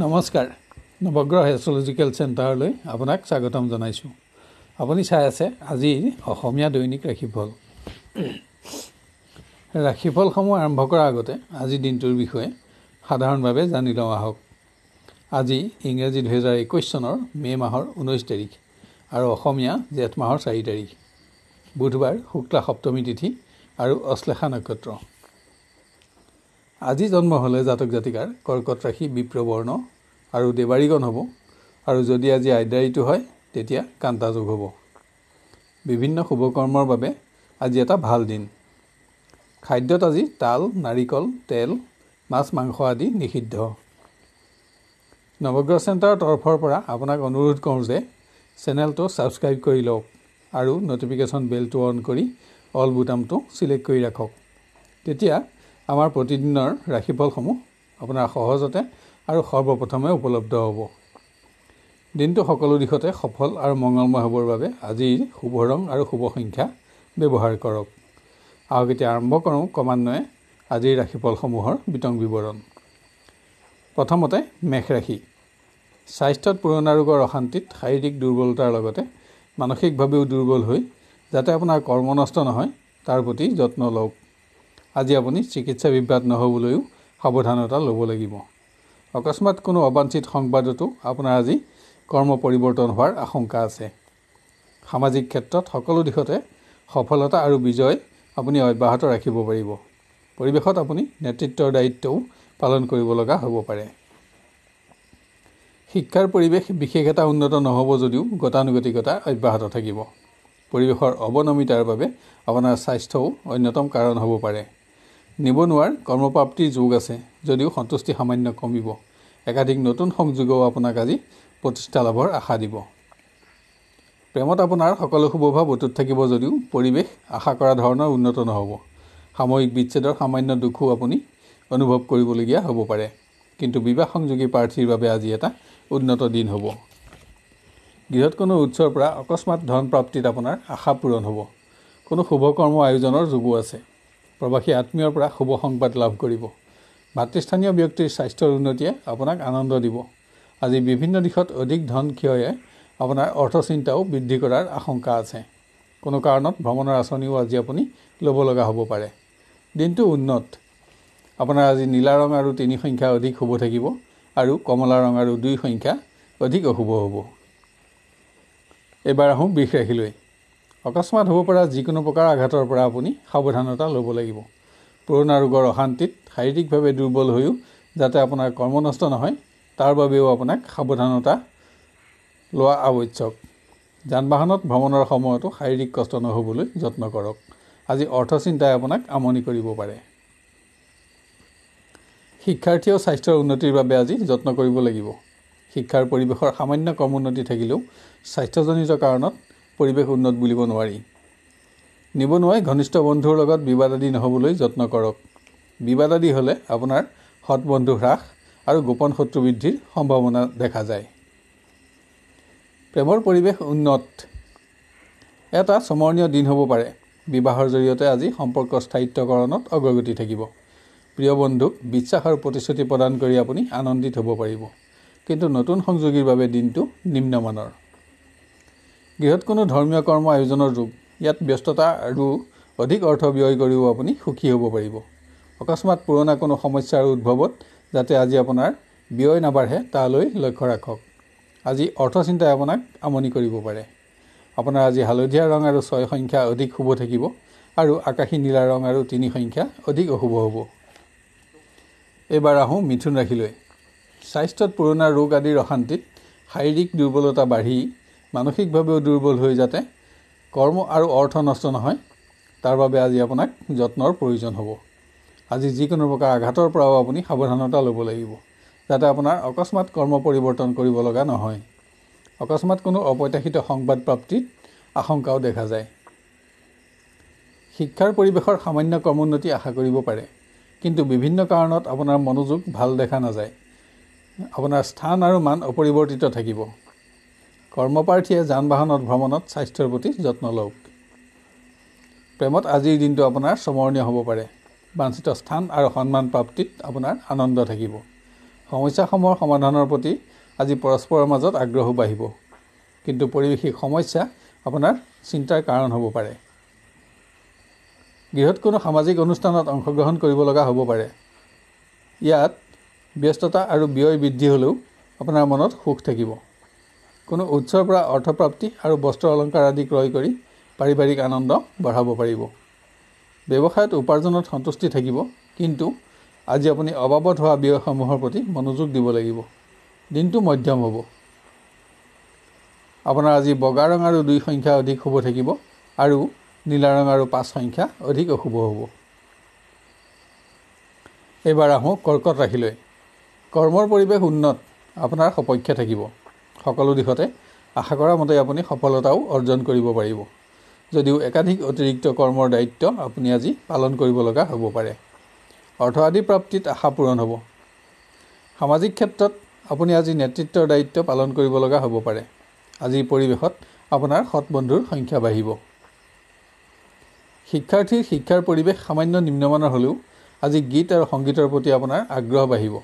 নমস্কাৰ নৱগ্ৰহ এষ্ট্ৰলজিকেল চেণ্টাৰলৈ আপোনাক স্বাগতম জনাইছোঁ আপুনি চাই আছে আজিৰ অসমীয়া দৈনিক ৰাশিফল ৰাশিফলসমূহ আৰম্ভ কৰাৰ আগতে আজি দিনটোৰ বিষয়ে সাধাৰণভাৱে জানি লওঁ আহক আজি ইংৰাজী দুহেজাৰ একৈছ চনৰ মে' মাহৰ ঊনৈছ তাৰিখ আৰু অসমীয়া জেঠ মাহৰ চাৰি তাৰিখ বুধবাৰ শুক্লা সপ্তমী তিথি আৰু অশ্লেষা নক্ষত্ৰ আজি জন্ম হ'লে জাতক জাতিকাৰ কৰ্কট ৰাশি বিপ্ৰবৰ্ণ আৰু দেৱাৰীগণ হ'ব আৰু যদি আজি আইদাৰীটো হয় তেতিয়া কান্তাযোগ হ'ব বিভিন্ন শুভকৰ্মৰ বাবে আজি এটা ভাল দিন খাদ্যত আজি তাল নাৰিকল তেল মাছ মাংস আদি নিষিদ্ধ নৱগ্ৰহ চেণ্টাৰৰ তৰফৰ পৰা আপোনাক অনুৰোধ কৰোঁ যে চেনেলটো ছাবস্ক্ৰাইব কৰি লওক আৰু ন'টিফিকেশ্যন বেলটো অন কৰি অল বুটামটো চিলেক্ট কৰি ৰাখক তেতিয়া আমাৰ প্ৰতিদিনৰ ৰাশিফলসমূহ আপোনাৰ সহজতে আৰু সৰ্বপ্ৰথমে উপলব্ধ হ'ব দিনটো সকলো দিশতে সফল আৰু মংগলময় হ'বৰ বাবে আজিৰ শুভ ৰং আৰু শুভ সংখ্যা ব্যৱহাৰ কৰক আৰু এতিয়া আৰম্ভ কৰোঁ ক্ৰমান্বয়ে আজিৰ ৰাশিফলসমূহৰ বিতং বিৱৰণ প্ৰথমতে মেষ ৰাশি স্বাস্থ্যত পুৰণা ৰোগৰ অশান্তিত শাৰীৰিক দুৰ্বলতাৰ লগতে মানসিকভাৱেও দুৰ্বল হৈ যাতে আপোনাৰ কৰ্ম নষ্ট নহয় তাৰ প্ৰতি যত্ন লওক আজি আপুনি চিকিৎসা বিভ্ৰাত নহ'বলৈও সাৱধানতা ল'ব লাগিব অকস্মাত কোনো অবাঞ্চিত সংবাদতো আপোনাৰ আজি কৰ্ম পৰিৱৰ্তন হোৱাৰ আশংকা আছে সামাজিক ক্ষেত্ৰত সকলো দিশতে সফলতা আৰু বিজয় আপুনি অব্যাহত ৰাখিব পাৰিব পৰিৱেশত আপুনি নেতৃত্বৰ দায়িত্বও পালন কৰিব লগা হ'ব পাৰে শিক্ষাৰ পৰিৱেশ বিশেষ এটা উন্নত নহ'ব যদিও গতানুগতিকতা অব্যাহত থাকিব পৰিৱেশৰ অৱনমিতাৰ বাবে আপোনাৰ স্বাস্থ্যও অন্যতম কাৰণ হ'ব পাৰে নিবনুৱাৰ কৰ্মপ্ৰাপ্তিৰ যোগ আছে যদিও সন্তুষ্টি সামান্য কমিব একাধিক নতুন সংযোগেও আপোনাক আজি প্ৰতিষ্ঠা লাভৰ আশা দিব প্ৰেমত আপোনাৰ সকলো শুভভাৱ অটুত থাকিব যদিও পৰিৱেশ আশা কৰা ধৰণৰ উন্নত নহ'ব সাময়িক বিচ্ছেদৰ সামান্য দুখো আপুনি অনুভৱ কৰিবলগীয়া হ'ব পাৰে কিন্তু বিবাহ সংযোগী প্ৰাৰ্থীৰ বাবে আজি এটা উন্নত দিন হ'ব গৃহত কোনো উৎসৰ পৰা অকস্মাত ধন প্ৰাপ্তিত আপোনাৰ আশা পূৰণ হ'ব কোনো শুভকৰ্ম আয়োজনৰ যোগো আছে প্ৰৱাসী আত্মীয়ৰ পৰা শুভ সংবাদ লাভ কৰিব ভাতৃস্থানীয় ব্যক্তিৰ স্বাস্থ্যৰ উন্নতিয়ে আপোনাক আনন্দ দিব আজি বিভিন্ন দিশত অধিক ধন ক্ষয়ে আপোনাৰ অৰ্থচিন্তাও বৃদ্ধি কৰাৰ আশংকা আছে কোনো কাৰণত ভ্ৰমণৰ আঁচনিও আজি আপুনি ল'ব লগা হ'ব পাৰে দিনটো উন্নত আপোনাৰ আজি নীলা ৰং আৰু তিনি সংখ্যা অধিক শুভ থাকিব আৰু কমলা ৰং আৰু দুই সংখ্যা অধিক অশুভ হ'ব এইবাৰ আহোঁ বিষ ৰাখিলৈ অকস্মাত হ'ব পৰা যিকোনো প্ৰকাৰ আঘাতৰ পৰা আপুনি সাৱধানতা ল'ব লাগিব পুৰণা ৰোগৰ অশান্তিত শাৰীৰিকভাৱে দুৰ্বল হৈও যাতে আপোনাৰ কৰ্ম নষ্ট নহয় তাৰ বাবেও আপোনাক সাৱধানতা লোৱা আৱশ্যক যান বাহনত ভ্ৰমণৰ সময়তো শাৰীৰিক কষ্ট নহ'বলৈ যত্ন কৰক আজি অৰ্থচিন্তাই আপোনাক আমনি কৰিব পাৰে শিক্ষাৰ্থীয়েও স্বাস্থ্যৰ উন্নতিৰ বাবে আজি যত্ন কৰিব লাগিব শিক্ষাৰ পৰিৱেশৰ সামান্য কৰ্মোন্নতি থাকিলেও স্বাস্থ্যজনিত কাৰণত পৰিৱেশ উন্নত বুলিব নোৱাৰি নিবনুৱাই ঘনিষ্ঠ বন্ধুৰ লগত বিবাদ আদি নহ'বলৈ যত্ন কৰক বিবাদ আদি হ'লে আপোনাৰ সৎ বন্ধু হ্ৰাস আৰু গোপন শত্ৰু বৃদ্ধিৰ সম্ভাৱনা দেখা যায় প্ৰেমৰ পৰিৱেশ উন্নত এটা স্মৰণীয় দিন হ'ব পাৰে বিবাহৰ জৰিয়তে আজি সম্পৰ্ক স্থায়িত্বকৰণত অগ্ৰগতি থাকিব প্ৰিয় বন্ধুক বিশ্বাস আৰু প্ৰতিশ্ৰুতি প্ৰদান কৰি আপুনি আনন্দিত হ'ব পাৰিব কিন্তু নতুন সংযোগীৰ বাবে দিনটো নিম্নমানৰ গৃহত কোনো ধৰ্মীয় কৰ্ম আয়োজনৰ যুগ ইয়াত ব্যস্ততা আৰু অধিক অৰ্থ ব্যয় কৰিও আপুনি সুখী হ'ব পাৰিব অকস্মাত পুৰণা কোনো সমস্যা আৰু উদ্ভৱত যাতে আজি আপোনাৰ ব্যয় নাবাঢ়ে তালৈ লক্ষ্য ৰাখক আজি অৰ্থ চিন্তাই আপোনাক আমনি কৰিব পাৰে আপোনাৰ আজি হালধীয়া ৰং আৰু ছয় সংখ্যা অধিক শুভ থাকিব আৰু আকাশী নীলা ৰং আৰু তিনি সংখ্যা অধিক অশুভ হ'ব এইবাৰ আহোঁ মিথুন ৰাশিলৈ স্বাস্থ্যত পুৰণা ৰোগ আদিৰ অশান্তিত শাৰীৰিক দুৰ্বলতা বাঢ়ি মানসিকভাৱেও দুৰ্বল হৈ যাতে কৰ্ম আৰু অৰ্থ নষ্ট নহয় তাৰ বাবে আজি আপোনাক যত্নৰ প্ৰয়োজন হ'ব আজি যিকোনো প্ৰকাৰ আঘাতৰ পৰাও আপুনি সাৱধানতা ল'ব লাগিব যাতে আপোনাৰ অকস্মাত কৰ্ম পৰিৱৰ্তন কৰিব লগা নহয় অকস্মাত কোনো অপ্ৰত্যাশিত সংবাদ প্ৰাপ্তিত আশংকাও দেখা যায় শিক্ষাৰ পৰিৱেশৰ সামান্য কৰ্মোন্নতি আশা কৰিব পাৰে কিন্তু বিভিন্ন কাৰণত আপোনাৰ মনোযোগ ভাল দেখা নাযায় আপোনাৰ স্থান আৰু মান অপৰিৱৰ্তিত থাকিব কৰ্মপ্ৰাৰ্থীয়ে যান বাহনত ভ্ৰমণত স্বাস্থ্যৰ প্ৰতি যত্ন লওক প্ৰেমত আজিৰ দিনটো আপোনাৰ স্মৰণীয় হ'ব পাৰে বাঞ্চিত স্থান আৰু সন্মান প্ৰাপ্তিত আপোনাৰ আনন্দ থাকিব সমস্যাসমূহৰ সমাধানৰ প্ৰতি আজি পৰস্পৰৰ মাজত আগ্ৰহো বাঢ়িব কিন্তু পৰিৱেশিক সমস্যা আপোনাৰ চিন্তাৰ কাৰণ হ'ব পাৰে গৃহত কোনো সামাজিক অনুষ্ঠানত অংশগ্ৰহণ কৰিব লগা হ'ব পাৰে ইয়াত ব্যস্ততা আৰু ব্যয় বৃদ্ধি হ'লেও আপোনাৰ মনত সুখ থাকিব কোনো উৎসৰ পৰা অৰ্থপ্ৰাপ্তি আৰু বস্ত্ৰ অলংকাৰ আদি ক্ৰয় কৰি পাৰিবাৰিক আনন্দ বঢ়াব পাৰিব ব্যৱসায়ত উপাৰ্জনত সন্তুষ্টি থাকিব কিন্তু আজি আপুনি অবাবত হোৱা ব্যয়সমূহৰ প্ৰতি মনোযোগ দিব লাগিব দিনটো মধ্যম হ'ব আপোনাৰ আজি বগা ৰং আৰু দুই সংখ্যা অধিক শুভ থাকিব আৰু নীলা ৰং আৰু পাঁচ সংখ্যা অধিক অশুভ হ'ব এইবাৰ আহোঁ কৰ্কট ৰাশিলৈ কৰ্মৰ পৰিৱেশ উন্নত আপোনাৰ সপক্ষে থাকিব সকলো দিশতে আশা কৰা মতে আপুনি সফলতাও অৰ্জন কৰিব পাৰিব যদিও একাধিক অতিৰিক্ত কৰ্মৰ দায়িত্ব আপুনি আজি পালন কৰিব লগা হ'ব পাৰে অৰ্থ আদি প্ৰাপ্তিত আশা পূৰণ হ'ব সামাজিক ক্ষেত্ৰত আপুনি আজি নেতৃত্বৰ দায়িত্ব পালন কৰিব লগা হ'ব পাৰে আজিৰ পৰিৱেশত আপোনাৰ সৎ বন্ধুৰ সংখ্যা বাঢ়িব শিক্ষাৰ্থীৰ শিক্ষাৰ পৰিৱেশ সামান্য নিম্নমানৰ হ'লেও আজি গীত আৰু সংগীতৰ প্ৰতি আপোনাৰ আগ্ৰহ বাঢ়িব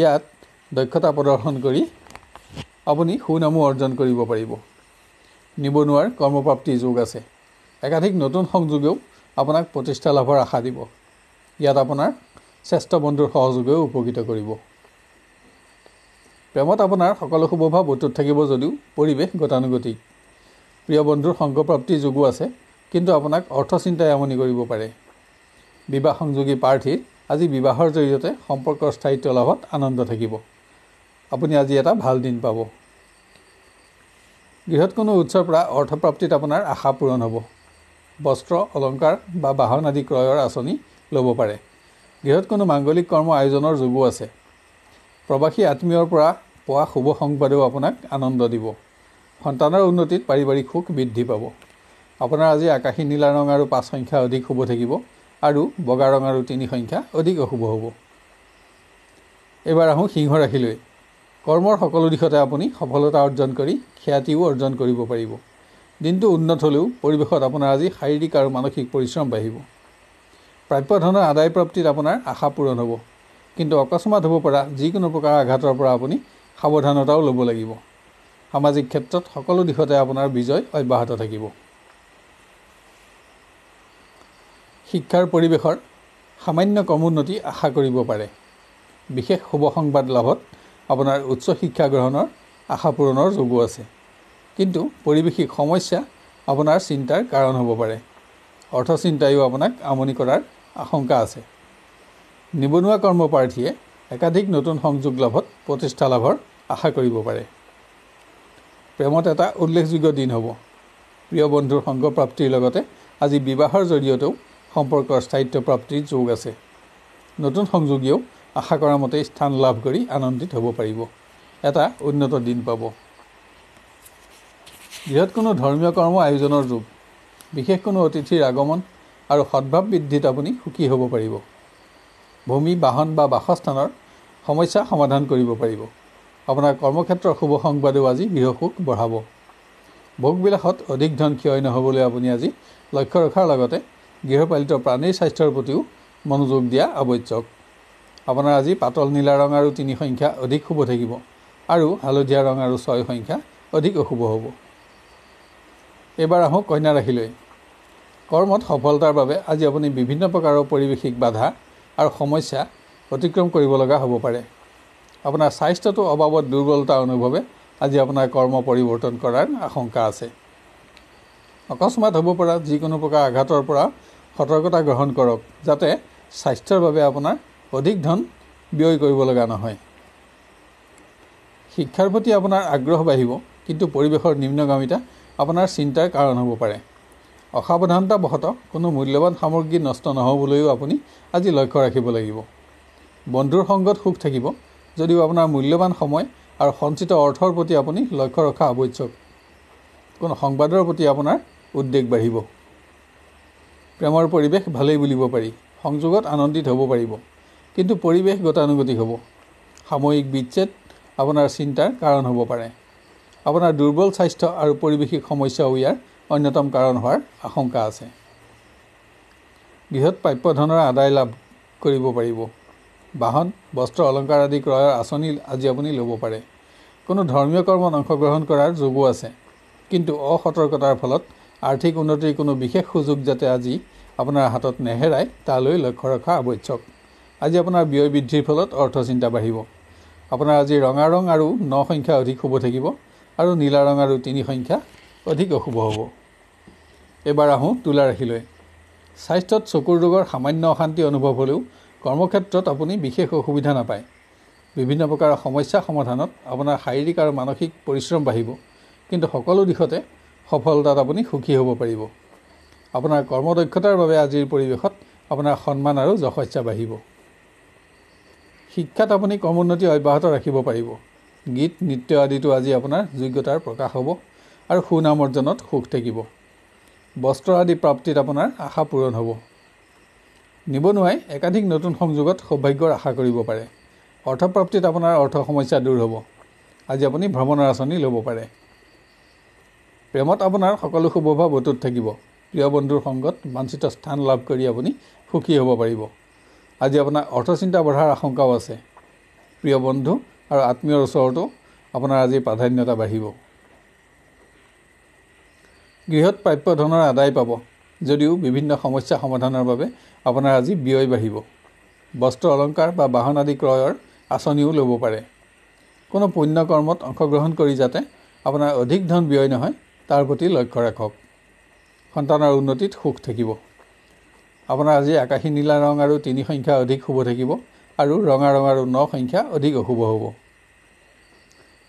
ইয়াত দক্ষতা প্ৰদৰ্শন কৰি আপুনি সুনামো অৰ্জন কৰিব পাৰিব নিবনুৱাৰ কৰ্মপ্ৰাপ্তিৰ যোগ আছে একাধিক নতুন সংযোগেও আপোনাক প্ৰতিষ্ঠা লাভৰ আশা দিব ইয়াত আপোনাৰ শ্ৰেষ্ঠ বন্ধুৰ সহযোগেও উপকৃত কৰিব প্ৰেমত আপোনাৰ সকলো শুভভাৱ অটুত থাকিব যদিও পৰিৱেশ গতানুগতিক প্ৰিয় বন্ধুৰ সংগপ্ৰাপ্তিৰ যোগো আছে কিন্তু আপোনাক অৰ্থ চিন্তাই আমনি কৰিব পাৰে বিবাহ সংযোগী প্ৰাৰ্থীৰ আজি বিবাহৰ জৰিয়তে সম্পৰ্কৰ স্থায়িত্ব লাভত আনন্দ থাকিব আপুনি আজি এটা ভাল দিন পাব গৃহত কোনো উৎসৰ পৰা অৰ্থপ্ৰাপ্তিত আপোনাৰ আশা পূৰণ হ'ব বস্ত্ৰ অলংকাৰ বা বাহন আদি ক্ৰয়ৰ আঁচনি ল'ব পাৰে গৃহত কোনো মাংগলিক কৰ্ম আয়োজনৰ যোগো আছে প্ৰৱাসী আত্মীয়ৰ পৰা পোৱা শুভ সংবাদেও আপোনাক আনন্দ দিব সন্তানৰ উন্নতিত পাৰিবাৰিক সুখ বৃদ্ধি পাব আপোনাৰ আজি আকাশী নীলা ৰং আৰু পাঁচ সংখ্যা অধিক শুভ থাকিব আৰু বগা ৰং আৰু তিনি সংখ্যা অধিক অশুভ হ'ব এইবাৰ আহোঁ সিংহ ৰাশিলৈ কৰ্মৰ সকলো দিশতে আপুনি সফলতা অৰ্জন কৰি খ্যাতিও অৰ্জন কৰিব পাৰিব দিনটো উন্নত হ'লেও পৰিৱেশত আপোনাৰ আজি শাৰীৰিক আৰু মানসিক পৰিশ্ৰম বাঢ়িব প্ৰাপ্যধনৰ আদায় প্ৰাপ্তিত আপোনাৰ আশা পূৰণ হ'ব কিন্তু অকস্মাত হ'ব পৰা যিকোনো প্ৰকাৰ আঘাতৰ পৰা আপুনি সাৱধানতাও ল'ব লাগিব সামাজিক ক্ষেত্ৰত সকলো দিশতে আপোনাৰ বিজয় অব্যাহত থাকিব শিক্ষাৰ পৰিৱেশৰ সামান্য কম উন্নতি আশা কৰিব পাৰে বিশেষ শুভ সংবাদ লাভত আপোনাৰ উচ্চ শিক্ষা গ্ৰহণৰ আশা পূৰণৰ যোগো আছে কিন্তু পৰিৱেশিক সমস্যা আপোনাৰ চিন্তাৰ কাৰণ হ'ব পাৰে অৰ্থচিন্তায়ো আপোনাক আমনি কৰাৰ আশংকা আছে নিবনুৱা কৰ্মপ্ৰাৰ্থীয়ে একাধিক নতুন সংযোগ লাভত প্ৰতিষ্ঠা লাভৰ আশা কৰিব পাৰে প্ৰেমত এটা উল্লেখযোগ্য দিন হ'ব প্ৰিয় বন্ধুৰ সংগপ্ৰাপ্তিৰ লগতে আজি বিবাহৰ জৰিয়তেও সম্পৰ্কৰ স্থায়িত্বপ্ৰাপ্তিৰ যোগ আছে নতুন সংযোগীয়েও আশা কৰা মতে স্থান লাভ কৰি আনন্দিত হ'ব পাৰিব এটা উন্নত দিন পাব বৃহৎ কোনো ধৰ্মীয় কৰ্ম আয়োজনৰ যুগ বিশেষ কোনো অতিথিৰ আগমন আৰু সদ্ভাৱ বৃদ্ধিত আপুনি সুখী হ'ব পাৰিব ভূমি বাহন বা বাসস্থানৰ সমস্যা সমাধান কৰিব পাৰিব আপোনাৰ কৰ্মক্ষেত্ৰৰ শুভ সংবাদেও আজি গৃহসুখ বঢ়াব ভোগবিলাসত অধিক ধন ক্ষয় নহ'বলৈ আপুনি আজি লক্ষ্য ৰখাৰ লগতে গৃহপালিত প্ৰাণীৰ স্বাস্থ্যৰ প্ৰতিও মনোযোগ দিয়া আৱশ্যক আপোনাৰ আজি পাতল নীলা ৰং আৰু তিনি সংখ্যা অধিক শুভ থাকিব আৰু হালধীয়া ৰং আৰু ছয় সংখ্যা অধিক অশুভ হ'ব এইবাৰ আহোঁ কন্যা ৰাশিলৈ কৰ্মত সফলতাৰ বাবে আজি আপুনি বিভিন্ন প্ৰকাৰৰ পৰিৱেশিক বাধা আৰু সমস্যা অতিক্ৰম কৰিব লগা হ'ব পাৰে আপোনাৰ স্বাস্থ্যটো অবাবত দুৰ্বলতা অনুভৱে আজি আপোনাৰ কৰ্ম পৰিৱৰ্তন কৰাৰ আশংকা আছে অকস্মাত হ'ব পৰা যিকোনো প্ৰকাৰ আঘাতৰ পৰা সতৰ্কতা গ্ৰহণ কৰক যাতে স্বাস্থ্যৰ বাবে আপোনাৰ অধিক ধন ব্যয় কৰিব লগা নহয় শিক্ষাৰ প্ৰতি আপোনাৰ আগ্ৰহ বাঢ়িব কিন্তু পৰিৱেশৰ নিম্নগামিতা আপোনাৰ চিন্তাৰ কাৰণ হ'ব পাৰে অসাৱধানতাবশতঃ কোনো মূল্যৱান সামগ্ৰী নষ্ট নহ'বলৈও আপুনি আজি লক্ষ্য ৰাখিব লাগিব বন্ধুৰ সংগত সুখ থাকিব যদিও আপোনাৰ মূল্যৱান সময় আৰু সঞ্চিত অৰ্থৰ প্ৰতি আপুনি লক্ষ্য ৰখা আৱশ্যক কোনো সংবাদৰ প্ৰতি আপোনাৰ উদ্বেগ বাঢ়িব প্ৰেমৰ পৰিৱেশ ভালেই বুলিব পাৰি সংযোগত আনন্দিত হ'ব পাৰিব কিন্তু পৰিৱেশ গতানুগতিক হ'ব সাময়িক বিচ্ছেদ আপোনাৰ চিন্তাৰ কাৰণ হ'ব পাৰে আপোনাৰ দুৰ্বল স্বাস্থ্য আৰু পৰিৱেশিক সমস্যাও ইয়াৰ অন্যতম কাৰণ হোৱাৰ আশংকা আছে গৃহত প্ৰাপ্যধনৰ আদায় লাভ কৰিব পাৰিব বাহন বস্ত্ৰ অলংকাৰ আদি ক্ৰয়ৰ আঁচনি আজি আপুনি ল'ব পাৰে কোনো ধৰ্মীয় কৰ্মত অংশগ্ৰহণ কৰাৰ যোগো আছে কিন্তু অসতৰ্কতাৰ ফলত আৰ্থিক উন্নতিৰ কোনো বিশেষ সুযোগ যাতে আজি আপোনাৰ হাতত নেহেৰাই তালৈ লক্ষ্য ৰখা আৱশ্যক আজি আপোনাৰ ব্যয় বৃদ্ধিৰ ফলত অৰ্থচিন্তা বাঢ়িব আপোনাৰ আজি ৰঙা ৰং আৰু ন সংখ্যা অধিক শুভ থাকিব আৰু নীলা ৰং আৰু তিনি সংখ্যা অধিক অশুভ হ'ব এইবাৰ আহোঁ তোলা ৰাখিলৈ স্বাস্থ্যত চকুৰ ৰোগৰ সামান্য অশান্তি অনুভৱ হ'লেও কৰ্মক্ষেত্ৰত আপুনি বিশেষ অসুবিধা নাপায় বিভিন্ন প্ৰকাৰৰ সমস্যা সমাধানত আপোনাৰ শাৰীৰিক আৰু মানসিক পৰিশ্ৰম বাঢ়িব কিন্তু সকলো দিশতে সফলতাত আপুনি সুখী হ'ব পাৰিব আপোনাৰ কৰ্মদক্ষতাৰ বাবে আজিৰ পৰিৱেশত আপোনাৰ সন্মান আৰু যশস্যা বাঢ়িব শিক্ষাত আপুনি কম উন্নতি অব্যাহত ৰাখিব পাৰিব গীত নৃত্য আদিটো আজি আপোনাৰ যোগ্যতাৰ প্ৰকাশ হ'ব আৰু সুনাম অৰ্জনত সুখ থাকিব বস্ত্ৰ আদি প্ৰাপ্তিত আপোনাৰ আশা পূৰণ হ'ব নিবনুৱাই একাধিক নতুন সংযোগত সৌভাগ্যৰ আশা কৰিব পাৰে অৰ্থপ্ৰাপ্তিত আপোনাৰ অৰ্থ সমস্যা দূৰ হ'ব আজি আপুনি ভ্ৰমণৰ আঁচনি ল'ব পাৰে প্ৰেমত আপোনাৰ সকলো শুভভাৱ অটুত থাকিব প্ৰিয় বন্ধুৰ সংগত বাঞ্চিত স্থান লাভ কৰি আপুনি সুখী হ'ব পাৰিব আজি আপোনাৰ অৰ্থচিন্তা বঢ়াৰ আশংকাও আছে প্ৰিয় বন্ধু আৰু আত্মীয়ৰ ওচৰতো আপোনাৰ আজি প্ৰাধান্যতা বাঢ়িব গৃহত প্ৰাপ্য ধনৰ আদায় পাব যদিও বিভিন্ন সমস্যা সমাধানৰ বাবে আপোনাৰ আজি ব্যয় বাঢ়িব বস্ত্ৰ অলংকাৰ বা বাহন আদি ক্ৰয়ৰ আঁচনিও ল'ব পাৰে কোনো পুণ্য কৰ্মত অংশগ্ৰহণ কৰি যাতে আপোনাৰ অধিক ধন ব্যয় নহয় তাৰ প্ৰতি লক্ষ্য ৰাখক সন্তানৰ উন্নতিত সুখ থাকিব আপোনাৰ আজি আকাশী নীলা ৰং আৰু তিনি সংখ্যা অধিক শুভ থাকিব আৰু ৰঙা ৰং আৰু ন সংখ্যা অধিক অশুভ হ'ব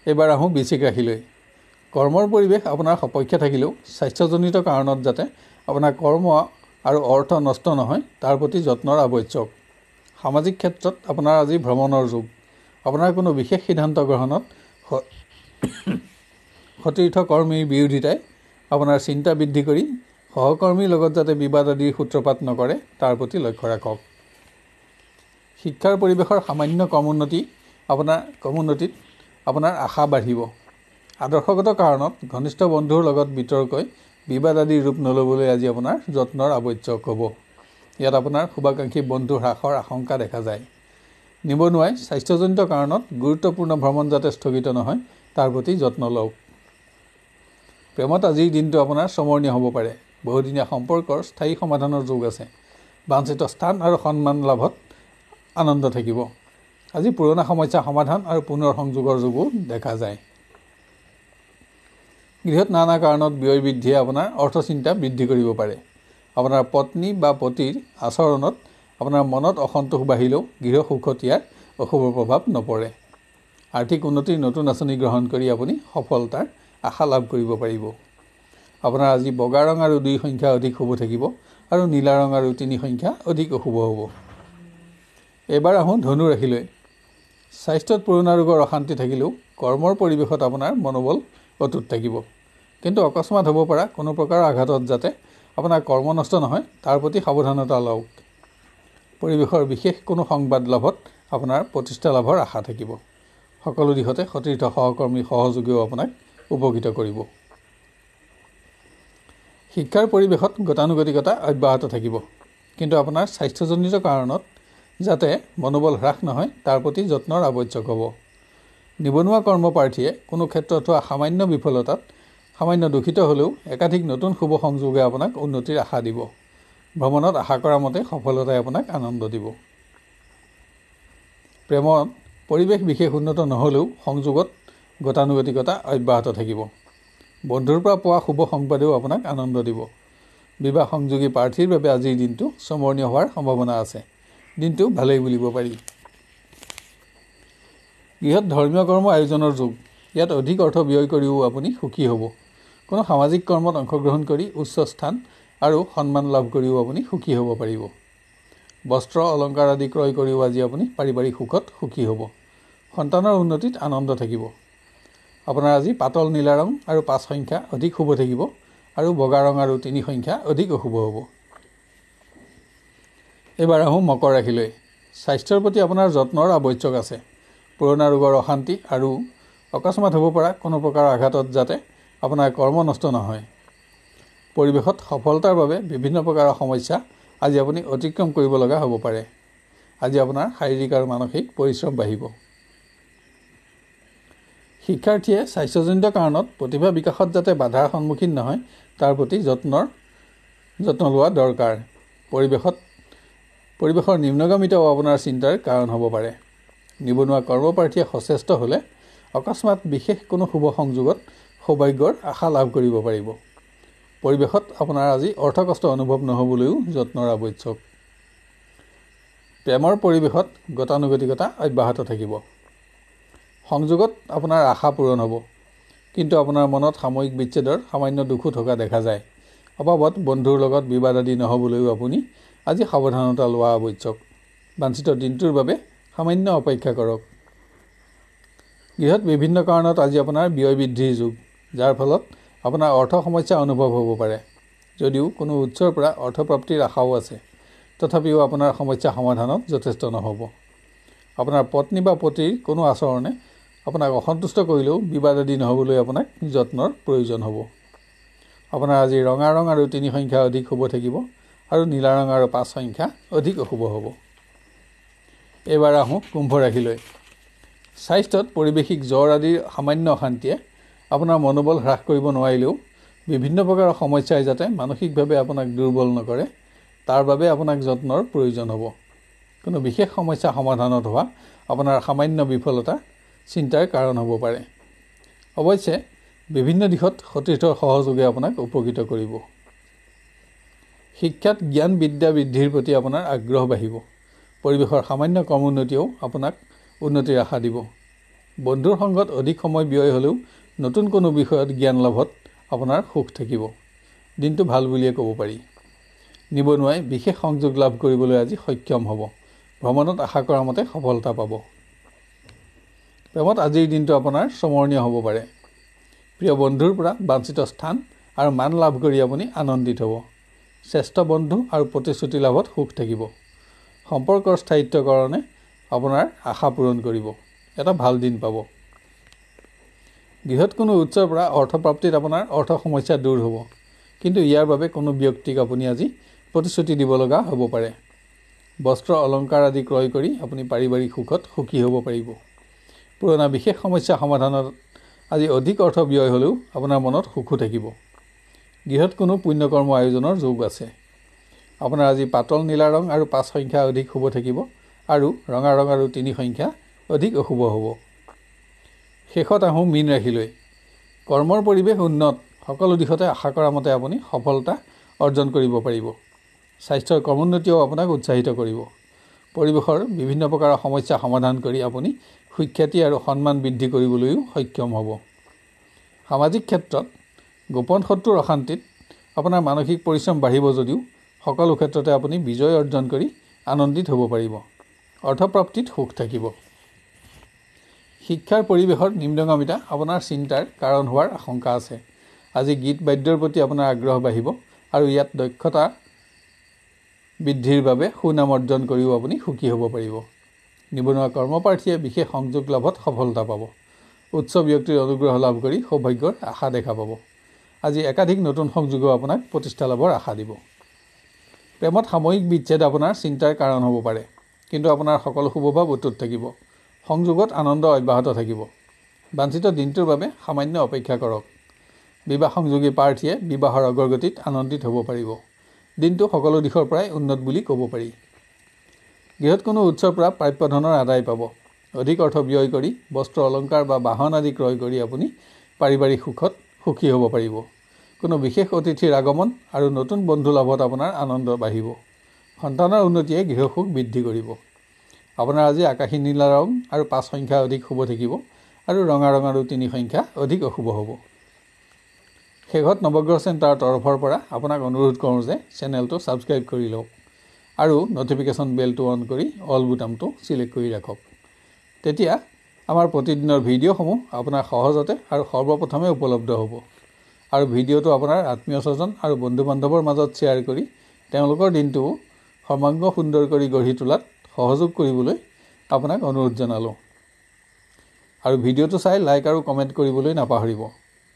এইবাৰ আহোঁ বৃশ্চিক ৰাশিলৈ কৰ্মৰ পৰিৱেশ আপোনাৰ সপক্ষে থাকিলেও স্বাস্থ্যজনিত কাৰণত যাতে আপোনাৰ কৰ্ম আৰু অৰ্থ নষ্ট নহয় তাৰ প্ৰতি যত্নৰ আৱশ্যক সামাজিক ক্ষেত্ৰত আপোনাৰ আজি ভ্ৰমণৰ যুগ আপোনাৰ কোনো বিশেষ সিদ্ধান্ত গ্ৰহণত সতীৰ্থ কৰ্মীৰ বিৰোধিতাই আপোনাৰ চিন্তা বৃদ্ধি কৰি সহকৰ্মীৰ লগত যাতে বিবাদ আদিৰ সূত্ৰপাত নকৰে তাৰ প্ৰতি লক্ষ্য ৰাখক শিক্ষাৰ পৰিৱেশৰ সামান্য কম আপোনাৰ কম আপোনাৰ আশা বাঢ়িব আদৰ্শগত কাৰণত ঘনিষ্ঠ বন্ধুৰ লগত বিতৰ্কই বিবাদ আদিৰ ৰূপ নল'বলৈ আজি আপোনাৰ যত্নৰ আৱশ্যক হ'ব ইয়াত আপোনাৰ শুভাকাংক্ষী বন্ধু হ্ৰাসৰ আশংকা দেখা যায় নিবনুৱাই স্বাস্থ্যজনিত কাৰণত গুৰুত্বপূৰ্ণ ভ্ৰমণ যাতে স্থগিত নহয় তাৰ প্ৰতি যত্ন লওক প্ৰেমত আজিৰ দিনটো আপোনাৰ স্মৰণীয় হ'ব পাৰে বহুদিনীয়া সম্পৰ্কৰ স্থায়ী সমাধানৰ যোগ আছে বাঞ্চিত স্থান আৰু সন্মান লাভত আনন্দ থাকিব আজি পুৰণা সমস্যা সমাধান আৰু পুনৰ সংযোগৰ যোগো দেখা যায় গৃহত নানা কাৰণত ব্যয় বৃদ্ধিয়ে আপোনাৰ অৰ্থচিন্তা বৃদ্ধি কৰিব পাৰে আপোনাৰ পত্নী বা পতিৰ আচৰণত আপোনাৰ মনত অসন্তোষ বাঢ়িলেও গৃহসুখত ইয়াৰ অশুভ প্ৰভাৱ নপৰে আৰ্থিক উন্নতিৰ নতুন আঁচনি গ্ৰহণ কৰি আপুনি সফলতাৰ আশা লাভ কৰিব পাৰিব আপোনাৰ আজি বগা ৰং আৰু দুই সংখ্যা অধিক শুভ থাকিব আৰু নীলা ৰং আৰু তিনি সংখ্যা অধিক অশুভ হ'ব এইবাৰ আহোঁ ধনু ৰাখিলৈ স্বাস্থ্যত পুৰণা ৰোগৰ অশান্তি থাকিলেও কৰ্মৰ পৰিৱেশত আপোনাৰ মনোবল অটুট থাকিব কিন্তু অকস্মাত হ'ব পৰা কোনো প্ৰকাৰৰ আঘাতত যাতে আপোনাৰ কৰ্ম নষ্ট নহয় তাৰ প্ৰতি সাৱধানতা লওক পৰিৱেশৰ বিশেষ কোনো সংবাদ লাভত আপোনাৰ প্ৰতিষ্ঠা লাভৰ আশা থাকিব সকলো দিশতে সতীৰ্থ সহকৰ্মী সহযোগীও আপোনাক উপকৃত কৰিব শিক্ষাৰ পৰিৱেশত গতানুগতিকতা অব্যাহত থাকিব কিন্তু আপোনাৰ স্বাস্থ্যজনিত কাৰণত যাতে মনোবল হ্ৰাস নহয় তাৰ প্ৰতি যত্নৰ আৱশ্যক হ'ব নিবনুৱা কৰ্মপ্ৰাৰ্থীয়ে কোনো ক্ষেত্ৰত হোৱা সামান্য বিফলতাত সামান্য দূষিত হ'লেও একাধিক নতুন শুভ সংযোগে আপোনাক উন্নতিৰ আশা দিব ভ্ৰমণত আশা কৰা মতে সফলতাই আপোনাক আনন্দ দিব প্ৰেমত পৰিৱেশ বিশেষ উন্নত নহ'লেও সংযোগত গতানুগতিকতা অব্যাহত থাকিব বন্ধুৰ পৰা পোৱা শুভ সংবাদেও আপোনাক আনন্দ দিব বিবাহ সংযোগী প্ৰাৰ্থীৰ বাবে আজিৰ দিনটো স্মৰণীয় হোৱাৰ সম্ভাৱনা আছে দিনটো ভালেই বুলিব পাৰি গৃহত ধৰ্মীয় কৰ্ম আয়োজনৰ যুগ ইয়াত অধিক অৰ্থ ব্যয় কৰিও আপুনি সুখী হ'ব কোনো সামাজিক কৰ্মত অংশগ্ৰহণ কৰি উচ্চ স্থান আৰু সন্মান লাভ কৰিও আপুনি সুখী হ'ব পাৰিব বস্ত্ৰ অলংকাৰ আদি ক্ৰয় কৰিও আজি আপুনি পাৰিবাৰিক সুখত সুখী হ'ব সন্তানৰ উন্নতিত আনন্দ থাকিব আপোনাৰ আজি পাতল নীলা ৰং আৰু পাঁচ সংখ্যা অধিক শুভ থাকিব আৰু বগা ৰং আৰু তিনি সংখ্যা অধিক অশুভ হ'ব এইবাৰ আহোঁ মকৰ ৰাশিলৈ স্বাস্থ্যৰ প্ৰতি আপোনাৰ যত্নৰ আৱশ্যক আছে পুৰণা ৰোগৰ অশান্তি আৰু অকস্মাত হ'ব পৰা কোনো প্ৰকাৰৰ আঘাতত যাতে আপোনাৰ কৰ্ম নষ্ট নহয় পৰিৱেশত সফলতাৰ বাবে বিভিন্ন প্ৰকাৰৰ সমস্যা আজি আপুনি অতিক্ৰম কৰিব লগা হ'ব পাৰে আজি আপোনাৰ শাৰীৰিক আৰু মানসিক পৰিশ্ৰম বাঢ়িব শিক্ষাৰ্থীয়ে স্বাস্থ্যজনিত কাৰণত প্ৰতিভা বিকাশত যাতে বাধাৰ সন্মুখীন নহয় তাৰ প্ৰতি যত্নৰ যত্ন লোৱা দৰকাৰ পৰিৱেশত পৰিৱেশৰ নিম্নগামিত আপোনাৰ চিন্তাৰ কাৰণ হ'ব পাৰে নিবনুৱা কৰ্মপ্ৰাৰ্থীয়ে সচেষ্ট হ'লে অকস্মাত বিশেষ কোনো শুভ সংযোগত সৌভাগ্যৰ আশা লাভ কৰিব পাৰিব পৰিৱেশত আপোনাৰ আজি অৰ্থ কষ্ট অনুভৱ নহ'বলৈও যত্নৰ আৱশ্যক প্ৰেমৰ পৰিৱেশত গতানুগতিকতা অব্যাহত থাকিব সংযোগত আপোনাৰ আশা পূৰণ হ'ব কিন্তু আপোনাৰ মনত সাময়িক বিচ্ছেদৰ সামান্য দুখো থকা দেখা যায় অবাবত বন্ধুৰ লগত বিবাদ আদি নহ'বলৈও আপুনি আজি সাৱধানতা লোৱা আৱশ্যক বাঞ্চিত দিনটোৰ বাবে সামান্য অপেক্ষা কৰক গৃহত বিভিন্ন কাৰণত আজি আপোনাৰ ব্যয় বৃদ্ধিৰ যুগ যাৰ ফলত আপোনাৰ অৰ্থ সমস্যা অনুভৱ হ'ব পাৰে যদিও কোনো উৎসৰ পৰা অৰ্থপ্ৰাপ্তিৰ আশাও আছে তথাপিও আপোনাৰ সমস্যা সমাধানত যথেষ্ট নহ'ব আপোনাৰ পত্নী বা পতিৰ কোনো আচৰণে আপোনাক অসন্তুষ্ট কৰিলেও বিবাদ আদি নহ'বলৈ আপোনাক যত্নৰ প্ৰয়োজন হ'ব আপোনাৰ আজি ৰঙা ৰং আৰু তিনি সংখ্যা অধিক শুভ থাকিব আৰু নীলা ৰং আৰু পাঁচ সংখ্যা অধিক অশুভ হ'ব এইবাৰ আহোঁ কুম্ভ ৰাশিলৈ স্বাস্থ্যত পৰিৱেশিক জ্বৰ আদিৰ সামান্য অশান্তিয়ে আপোনাৰ মনোবল হ্ৰাস কৰিব নোৱাৰিলেও বিভিন্ন প্ৰকাৰৰ সমস্যাই যাতে মানসিকভাৱে আপোনাক দুৰ্বল নকৰে তাৰ বাবে আপোনাক যত্নৰ প্ৰয়োজন হ'ব কোনো বিশেষ সমস্যা সমাধানত হোৱা আপোনাৰ সামান্য বিফলতা চিন্তাৰ কাৰণ হ'ব পাৰে অৱশ্যে বিভিন্ন দিশত সতীৰ্থ সহযোগে আপোনাক উপকৃত কৰিব শিক্ষাত জ্ঞান বিদ্যা বৃদ্ধিৰ প্ৰতি আপোনাৰ আগ্ৰহ বাঢ়িব পৰিৱেশৰ সামান্য কম উন্নতিয়েও আপোনাক উন্নতিৰ আশা দিব বন্ধুৰ সংগত অধিক সময় ব্যয় হ'লেও নতুন কোনো বিষয়ত জ্ঞান লাভত আপোনাৰ সুখ থাকিব দিনটো ভাল বুলিয়ে ক'ব পাৰি নিবনুৱাই বিশেষ সংযোগ লাভ কৰিবলৈ আজি সক্ষম হ'ব ভ্ৰমণত আশা কৰা মতে সফলতা পাব প্ৰেমত আজিৰ দিনটো আপোনাৰ স্মৰণীয় হ'ব পাৰে প্ৰিয় বন্ধুৰ পৰা বাঞ্চিত স্থান আৰু মান লাভ কৰি আপুনি আনন্দিত হ'ব শ্ৰেষ্ঠ বন্ধু আৰু প্ৰতিশ্ৰুতি লাভত সুখ থাকিব সম্পৰ্কৰ স্থায়িত্বকৰণে আপোনাৰ আশা পূৰণ কৰিব এটা ভাল দিন পাব গৃহত কোনো উৎসৰ পৰা অৰ্থপ্ৰাপ্তিত আপোনাৰ অৰ্থ সমস্যা দূৰ হ'ব কিন্তু ইয়াৰ বাবে কোনো ব্যক্তিক আপুনি আজি প্ৰতিশ্ৰুতি দিব লগা হ'ব পাৰে বস্ত্ৰ অলংকাৰ আদি ক্ৰয় কৰি আপুনি পাৰিবাৰিক সুখত সুখী হ'ব পাৰিব পুৰণা বিশেষ সমস্যা সমাধানত আজি অধিক অৰ্থ ব্যয় হ'লেও আপোনাৰ মনত সুখো থাকিব গৃহত কোনো পুণ্যকৰ্ম আয়োজনৰ যোগ আছে আপোনাৰ আজি পাতল নীলা ৰং আৰু পাঁচ সংখ্যা অধিক শুভ থাকিব আৰু ৰঙা ৰং আৰু তিনি সংখ্যা অধিক অশুভ হ'ব শেষত আহোঁ মীন ৰাশিলৈ কৰ্মৰ পৰিৱেশ উন্নত সকলো দিশতে আশা কৰা মতে আপুনি সফলতা অৰ্জন কৰিব পাৰিব স্বাস্থ্যৰ কৰ্মোন্নতিও আপোনাক উৎসাহিত কৰিব পৰিৱেশৰ বিভিন্ন প্ৰকাৰৰ সমস্যা সমাধান কৰি আপুনি সুখ্যাতি আৰু সন্মান বৃদ্ধি কৰিবলৈও সক্ষম হ'ব সামাজিক ক্ষেত্ৰত গোপন শত্ৰুৰ অশান্তিত আপোনাৰ মানসিক পৰিশ্ৰম বাঢ়িব যদিও সকলো ক্ষেত্ৰতে আপুনি বিজয় অৰ্জন কৰি আনন্দিত হ'ব পাৰিব অৰ্থপ্ৰাপ্তিত সুখ থাকিব শিক্ষাৰ পৰিৱেশৰ নিম্নগামিতা আপোনাৰ চিন্তাৰ কাৰণ হোৱাৰ আশংকা আছে আজি গীত বাদ্যৰ প্ৰতি আপোনাৰ আগ্ৰহ বাঢ়িব আৰু ইয়াত দক্ষতা বৃদ্ধিৰ বাবে সুনাম অৰ্জন কৰিও আপুনি সুখী হ'ব পাৰিব নিবনুৱা কৰ্মপ্ৰাৰ্থীয়ে বিশেষ সংযোগ লাভত সফলতা পাব উচ্চ ব্যক্তিৰ অনুগ্ৰহ লাভ কৰি সৌভাগ্যৰ আশা দেখা পাব আজি একাধিক নতুন সংযোগেও আপোনাক প্ৰতিষ্ঠা লাভৰ আশা দিব প্ৰেমত সাময়িক বিচ্ছেদ আপোনাৰ চিন্তাৰ কাৰণ হ'ব পাৰে কিন্তু আপোনাৰ সকলো শুভভাৱ অটুট থাকিব সংযোগত আনন্দ অব্যাহত থাকিব বাঞ্চিত দিনটোৰ বাবে সামান্য অপেক্ষা কৰক বিবাহ সংযোগী প্ৰাৰ্থীয়ে বিবাহৰ অগ্ৰগতিত আনন্দিত হ'ব পাৰিব দিনটো সকলো দিশৰ পৰাই উন্নত বুলি ক'ব পাৰি গৃহত কোনো উৎসৰ পৰা প্ৰাপ্য ধনৰ আদায় পাব অধিক অৰ্থ ব্যয় কৰি বস্ত্ৰ অলংকাৰ বা বাহন আদি ক্ৰয় কৰি আপুনি পাৰিবাৰিক সুখত সুখী হ'ব পাৰিব কোনো বিশেষ অতিথিৰ আগমন আৰু নতুন বন্ধু লাভত আপোনাৰ আনন্দ বাঢ়িব সন্তানৰ উন্নতিয়ে গৃহসুখ বৃদ্ধি কৰিব আপোনাৰ আজি আকাশী নীলা ৰং আৰু পাঁচ সংখ্যা অধিক শুভ থাকিব আৰু ৰঙা ৰঙাৰো তিনি সংখ্যা অধিক অশুভ হ'ব শেষত নৱগ্ৰহ চেণ্টাৰৰ তৰফৰ পৰা আপোনাক অনুৰোধ কৰোঁ যে চেনেলটো ছাবস্ক্ৰাইব কৰি লওক আৰু ন'টিফিকেশ্যন বেলটো অন কৰি অল বুটামটো চিলেক্ট কৰি ৰাখক তেতিয়া আমাৰ প্ৰতিদিনৰ ভিডিঅ'সমূহ আপোনাৰ সহজতে আৰু সৰ্বপ্ৰথমে উপলব্ধ হ'ব আৰু ভিডিঅ'টো আপোনাৰ আত্মীয় স্বজন আৰু বন্ধু বান্ধৱৰ মাজত শ্বেয়াৰ কৰি তেওঁলোকৰ দিনটো সৰ্বাংগ সুন্দৰ কৰি গঢ়ি তোলাত সহযোগ কৰিবলৈ আপোনাক অনুৰোধ জনালোঁ আৰু ভিডিঅ'টো চাই লাইক আৰু কমেণ্ট কৰিবলৈ নাপাহৰিব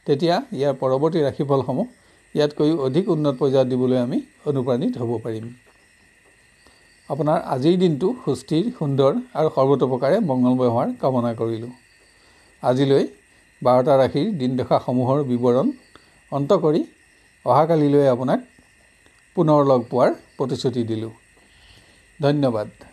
তেতিয়া ইয়াৰ পৰৱৰ্তী ৰাশিফলসমূহ ইয়াতকৈও অধিক উন্নত পৰ্যায়ত দিবলৈ আমি অনুপ্ৰাণিত হ'ব পাৰিম আপোনাৰ আজিৰ দিনটো সুস্থিৰ সুন্দৰ আৰু সৰ্বতোপ্ৰকাৰে মংগলময় হোৱাৰ কামনা কৰিলোঁ আজিলৈ বাৰটা ৰাশিৰ দিনদশাসমূহৰ বিৱৰণ অন্ত কৰি অহাকালিলৈ আপোনাক পুনৰ লগ পোৱাৰ প্ৰতিশ্ৰুতি দিলোঁ ধন্যবাদ